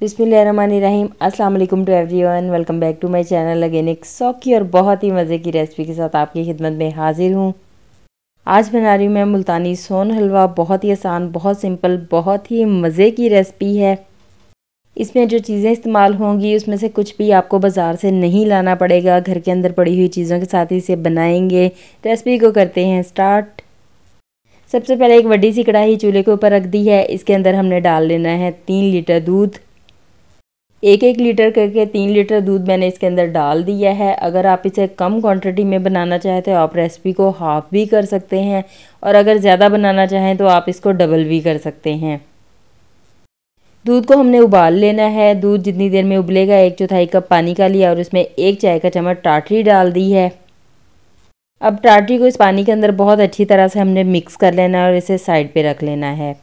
बिसमीम अल्लाम to everyone welcome back to my channel again एक सौकी और बहुत ही मज़े की रेसिपी के साथ आपकी खिदमत में हाज़िर हूँ आज बना रही हूँ मैं मुल्तानी सोन हलवा बहुत ही आसान बहुत सिंपल बहुत ही मज़े की रेसिपी है इसमें जो चीज़ें इस्तेमाल होंगी उसमें से कुछ भी आपको बाज़ार से नहीं लाना पड़ेगा घर के अंदर पड़ी हुई चीज़ों के साथ ही इसे बनाएंगे रेसिपी को करते हैं स्टार्ट सबसे पहले एक बड़ी सी कढ़ाई चूल्हे के ऊपर रख दी है इसके अंदर हमने डाल लेना है तीन लीटर दूध एक एक लीटर करके तीन लीटर दूध मैंने इसके अंदर डाल दिया है अगर आप इसे कम क्वांटिटी में बनाना चाहें तो आप रेसिपी को हाफ़ भी कर सकते हैं और अगर ज़्यादा बनाना चाहें तो आप इसको डबल भी कर सकते हैं दूध को हमने उबाल लेना है दूध जितनी देर में उबलेगा एक चौथाई कप पानी का लिया और उसमें एक चाय का चम्मच टाटरी डाल दी है अब टाटरी को इस पानी के अंदर बहुत अच्छी तरह से हमने मिक्स कर लेना है और इसे साइड पे रख लेना है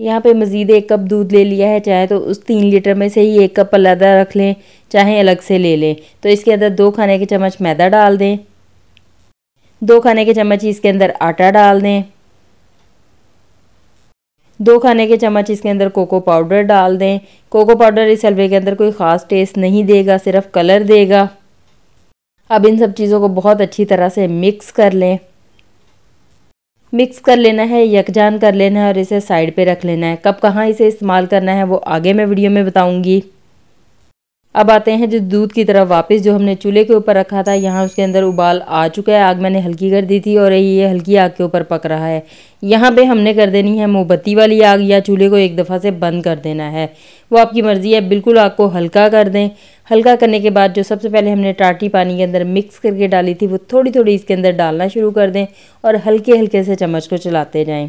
यहाँ पे मज़ीद एक कप दूध ले लिया है चाहे तो उस तीन लीटर में से ही एक कप अलहदा रख लें चाहे अलग से ले लें तो इसके अंदर दो खाने के चम्मच मैदा डाल दें दो खाने के चम्मच इसके अंदर आटा डाल दें दो खाने के चम्मच इसके अंदर कोको पाउडर डाल दें कोको पाउडर इस हलवे के अंदर कोई ख़ास टेस्ट नहीं देगा सिर्फ कलर देगा अब इन सब चीज़ों को बहुत अच्छी तरह से मिक्स कर लें मिक्स कर लेना है यकजान कर लेना है और इसे साइड पे रख लेना है कब कहाँ इसे इस्तेमाल करना है वो आगे मैं वीडियो में बताऊंगी अब आते हैं जो दूध की तरफ वापस जो हमने चूल्हे के ऊपर रखा था यहाँ उसके अंदर उबाल आ चुका है आग मैंने हल्की कर दी थी और ये हल्की आग के ऊपर पक रहा है यहाँ पे हमने कर देनी है मोमबत्ती वाली आग या चूल्हे को एक दफ़ा से बंद कर देना है वो आपकी मर्ज़ी है बिल्कुल आग को हल्का कर दें हल्का करने के बाद जो सबसे पहले हमने टाटी पानी के अंदर मिक्स करके डाली थी वो थोड़ी थोड़ी इसके अंदर डालना शुरू कर दें और हल्के हल्के से चम्मच को चलाते जाएं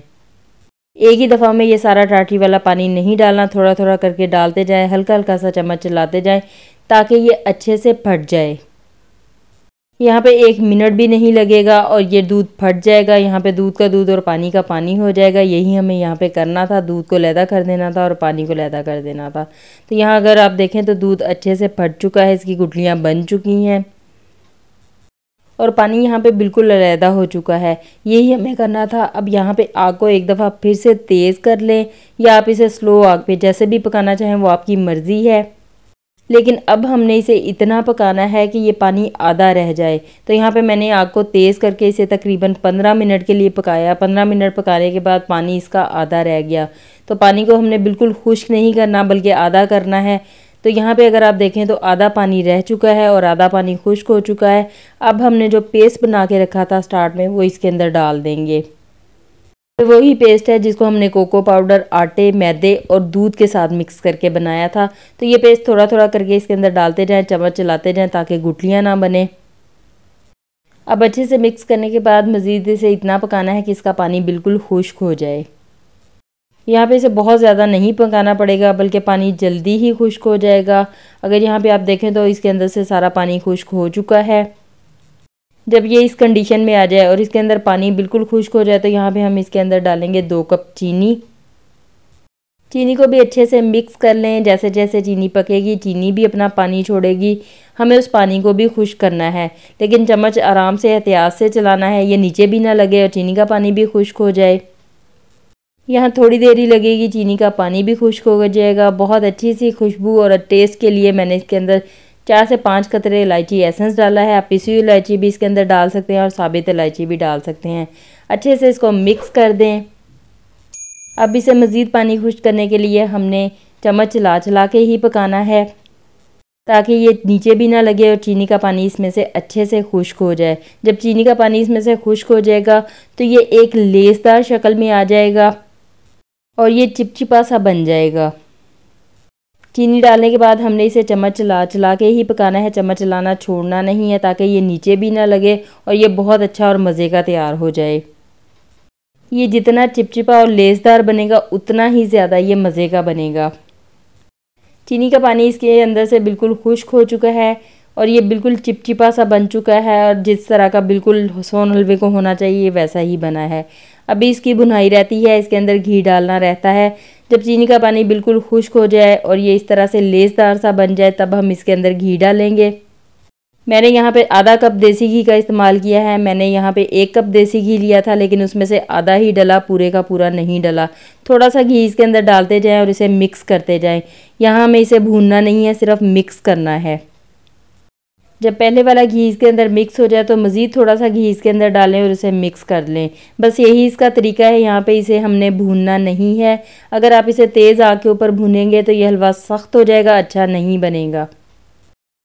एक ही दफ़ा में ये सारा टाटी वाला पानी नहीं डालना थोड़ा थोड़ा करके डालते जाएं हल्का हल्का सा चम्मच चलाते जाएं ताकि ये अच्छे से फट जाए यहाँ पे एक मिनट भी नहीं लगेगा और ये दूध फट जाएगा यहाँ पे दूध का दूध और पानी का पानी हो जाएगा यही हमें यहाँ पे करना था दूध को लैदा कर देना था और पानी को लैदा कर देना था तो यहाँ अगर आप देखें तो दूध अच्छे से फट चुका है इसकी गुटलियाँ बन चुकी हैं और पानी यहाँ पे बिल्कुल लहदा हो चुका है यही हमें करना था अब यहाँ पे आग को एक दफ़ा फिर से तेज़ कर लें या आप इसे स्लो आग पे जैसे भी पकाना चाहें वो आपकी मर्ज़ी है लेकिन अब हमने इसे इतना पकाना है कि ये पानी आधा रह जाए तो यहाँ पे मैंने आग को तेज़ करके इसे तकरीबन 15 मिनट के लिए पकाया 15 मिनट पकाने के बाद पानी इसका आधा रह गया तो पानी को हमने बिल्कुल खुश्क नहीं करना बल्कि आधा करना है तो यहाँ पे अगर आप देखें तो आधा पानी रह चुका है और आधा पानी खुश्क हो चुका है अब हमने जो पेस्ट बना के रखा था स्टार्ट में वो इसके अंदर डाल देंगे तो वही पेस्ट है जिसको हमने कोको पाउडर आटे मैदे और दूध के साथ मिक्स करके बनाया था तो ये पेस्ट थोड़ा थोड़ा करके इसके अंदर डालते जाएं चम्मच चलाते जाएं ताकि गुटलियाँ ना बने अब अच्छे से मिक्स करने के बाद मज़ीद इसे इतना पकाना है कि इसका पानी बिल्कुल खुश्क हो जाए यहाँ पे इसे बहुत ज़्यादा नहीं पकाना पड़ेगा बल्कि पानी जल्दी ही खुश्क हो जाएगा अगर यहाँ पे आप देखें तो इसके अंदर से सारा पानी खुश्क हो चुका है जब ये इस कंडीशन में आ जाए और इसके अंदर पानी बिल्कुल खुश्क हो जाए तो यहाँ पे हम इसके अंदर डालेंगे दो कप चीनी चीनी को भी अच्छे से मिक्स कर लें जैसे जैसे चीनी पकेगी चीनी भी अपना पानी छोड़ेगी हमें उस पानी को भी खुश करना है लेकिन चम्मच आराम से एहतियात से चलाना है ये नीचे भी ना लगे और चीनी का पानी भी खुश्क हो जाए यहाँ थोड़ी देरी लगेगी चीनी का पानी भी खुश्क हो जाएगा बहुत अच्छी सी खुशबू और टेस्ट के लिए मैंने इसके अंदर चार से पाँच कतरे इलायची एसेंस डाला है आप पिसी हुई इलायची भी इसके अंदर डाल सकते हैं और साबित इलायची भी डाल सकते हैं अच्छे से इसको मिक्स कर दें अब इसे मज़ीद पानी खुश करने के लिए हमने चम्मच चला चला के ही पकाना है ताकि ये नीचे भी ना लगे और चीनी का पानी इसमें से अच्छे से खुश्क हो जाए जब चीनी का पानी इसमें से खुश्क हो जाएगा तो ये एक लेसदार शक्ल में आ जाएगा और ये चिपचिपा सा बन जाएगा चीनी डालने के बाद हमने इसे चम्मच चला चला के ही पकाना है चम्मच चलाना छोड़ना नहीं है ताकि ये नीचे भी ना लगे और ये बहुत अच्छा और मज़े का तैयार हो जाए ये जितना चिपचिपा और लेसदार बनेगा उतना ही ज़्यादा ये मज़े का बनेगा चीनी का पानी इसके अंदर से बिल्कुल खुश्क हो चुका है और ये बिल्कुल चिपचिपा सा बन चुका है और जिस तरह का बिल्कुल सोन हलवे को होना चाहिए वैसा ही बना है अभी इसकी भुनाई रहती है इसके अंदर घी डालना रहता है जब चीनी का पानी बिल्कुल खुश्क हो जाए और ये इस तरह से लेसदार सा बन जाए तब हम इसके अंदर घी डालेंगे मैंने यहाँ पे आधा कप देसी घी का इस्तेमाल किया है मैंने यहाँ पे एक कप देसी घी लिया था लेकिन उसमें से आधा ही डला पूरे का पूरा नहीं डला थोड़ा सा घी इसके अंदर डालते जाएं और इसे मिक्स करते जाएं यहाँ हमें इसे भूनना नहीं है सिर्फ मिक्स करना है जब पहले वाला घी इसके अंदर मिक्स हो जाए तो मज़ीद थोड़ा सा घी इसके अंदर डालें और इसे मिक्स कर लें बस यही इसका तरीका है यहाँ पे इसे हमने भूनना नहीं है अगर आप इसे तेज़ आग के ऊपर भूनेंगे तो यह हलवा सख्त हो जाएगा अच्छा नहीं बनेगा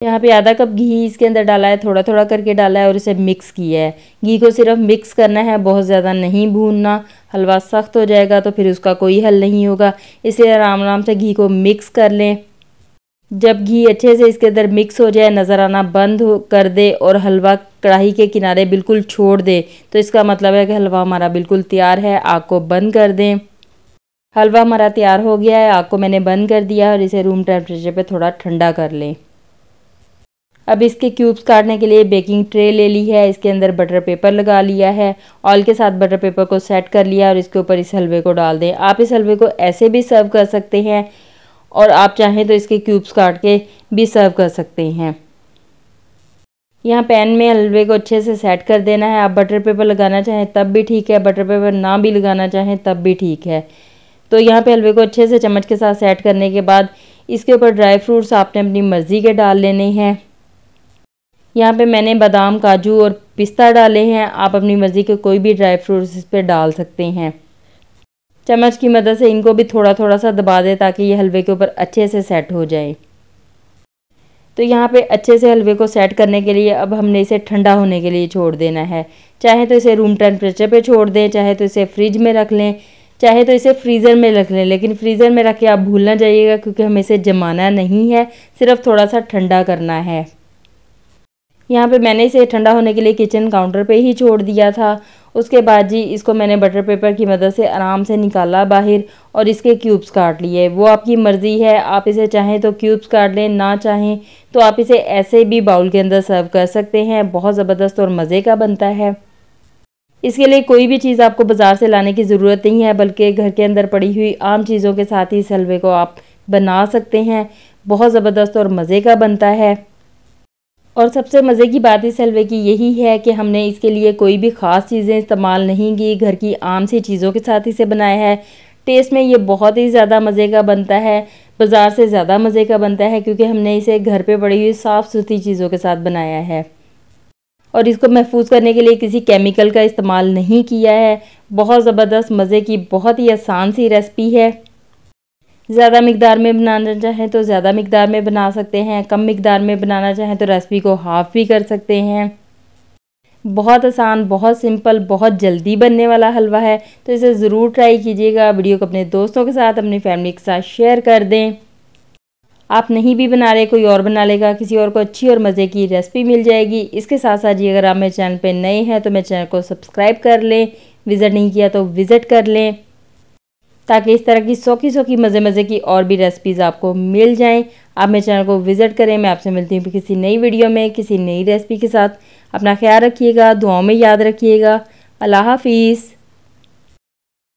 यहाँ पे आधा कप घी इसके अंदर डाला है थोड़ा थोड़ा करके डाला है और इसे मिक्स किया है घी को सिर्फ मिक्स करना है बहुत ज़्यादा नहीं भूनना हलवा सख्त हो जाएगा तो फिर उसका कोई हल नहीं होगा इसे आराम आराम से घी को मिक्स कर लें जब घी अच्छे से इसके अंदर मिक्स हो जाए नज़र आना बंद हो कर दे और हलवा कढ़ाई के किनारे बिल्कुल छोड़ दे तो इसका मतलब है कि हलवा हमारा बिल्कुल तैयार है आग को बंद कर दें हलवा हमारा तैयार हो गया है आग को मैंने बंद कर दिया और इसे रूम टेम्परेचर पे थोड़ा ठंडा कर लें अब इसके क्यूब्स काटने के लिए बेकिंग ट्रे ले ली है इसके अंदर बटर पेपर लगा लिया है ऑयल के साथ बटर पेपर को सेट कर लिया और इसके ऊपर इस हलवे को डाल दें आप इस हलवे को ऐसे भी सर्व कर सकते हैं और आप चाहें तो इसके क्यूब्स काट के भी सर्व कर सकते हैं यहाँ पैन में हलवे को अच्छे से सेट कर देना है आप बटर पेपर लगाना चाहें तब भी ठीक है बटर पेपर ना भी लगाना चाहें तब भी ठीक है तो यहाँ पे हलवे को अच्छे से चम्मच के साथ सेट करने के बाद इसके ऊपर ड्राई फ्रूट्स आपने अपनी मर्ज़ी के डाल लेने हैं यहाँ पे मैंने बादाम काजू और पिस्ता डाले हैं आप अपनी मर्ज़ी के कोई भी ड्राई फ्रूट्स इस पर डाल सकते हैं चम्मच की मदद से इनको भी थोड़ा थोड़ा सा दबा दें ताकि ये हलवे के ऊपर अच्छे से सेट हो जाए तो यहाँ पे अच्छे से हलवे को सेट करने के लिए अब हमने इसे ठंडा होने के लिए छोड़ देना है चाहे तो इसे रूम टेम्परेचर पे छोड़ दें चाहे तो इसे फ्रिज में रख लें चाहे तो इसे फ्रीज़र में रख लें लेकिन फ्रीज़र में रख के आप भूलना जाइएगा क्योंकि हमें इसे जमाना नहीं है सिर्फ थोड़ा सा ठंडा करना है यहाँ पे मैंने इसे ठंडा होने के लिए किचन काउंटर पे ही छोड़ दिया था उसके बाद जी इसको मैंने बटर पेपर की मदद से आराम से निकाला बाहर और इसके क्यूब्स काट लिए वो आपकी मर्ज़ी है आप इसे चाहें तो क्यूब्स काट लें ना चाहें तो आप इसे ऐसे भी बाउल के अंदर सर्व कर सकते हैं बहुत ज़बरदस्त और मज़े का बनता है इसके लिए कोई भी चीज़ आपको बाज़ार से लाने की ज़रूरत नहीं है बल्कि घर के अंदर पड़ी हुई आम चीज़ों के साथ ही इस हलवे को आप बना सकते हैं बहुत ज़बरदस्त और मज़े का बनता है और सबसे मज़े की बात इस हलवे की यही है कि हमने इसके लिए कोई भी ख़ास चीज़ें इस्तेमाल नहीं की घर की आम सी चीज़ों के साथ इसे बनाया है टेस्ट में ये बहुत ही ज़्यादा मज़े का बनता है बाज़ार से ज़्यादा मज़े का बनता है क्योंकि हमने इसे घर पे पड़ी हुई साफ़ सुथरी चीज़ों के साथ बनाया है और इसको महफूज करने के लिए किसी केमिकल का इस्तेमाल नहीं किया है बहुत ज़बरदस्त मज़े की बहुत ही आसान सी रेसिपी है ज़्यादा मकदार में बनाना चाहें तो ज़्यादा मकदार में बना सकते हैं कम मकदार में बनाना चाहें तो रेसिपी को हाफ़ भी कर सकते हैं बहुत आसान बहुत सिंपल बहुत जल्दी बनने वाला हलवा है तो इसे ज़रूर ट्राई कीजिएगा वीडियो को अपने दोस्तों के साथ अपनी फैमिली के साथ शेयर कर दें आप नहीं भी बना रहे कोई और बना लेगा किसी और को अच्छी और मज़े की रेसिपी मिल जाएगी इसके साथ साथ जी अगर आप मेरे चैनल पर नए हैं तो मेरे चैनल को सब्सक्राइब कर लें विज़िट नहीं किया तो विज़िट कर लें ताकि इस तरह की सौखी सौखी मज़े मज़े की और भी रेसिपीज़ आपको मिल जाएं आप मेरे चैनल को विज़िट करें मैं आपसे मिलती हूँ किसी नई वीडियो में किसी नई रेसिपी के साथ अपना ख्याल रखिएगा दुआओं में याद रखिएगा अल्लाह हाफिज़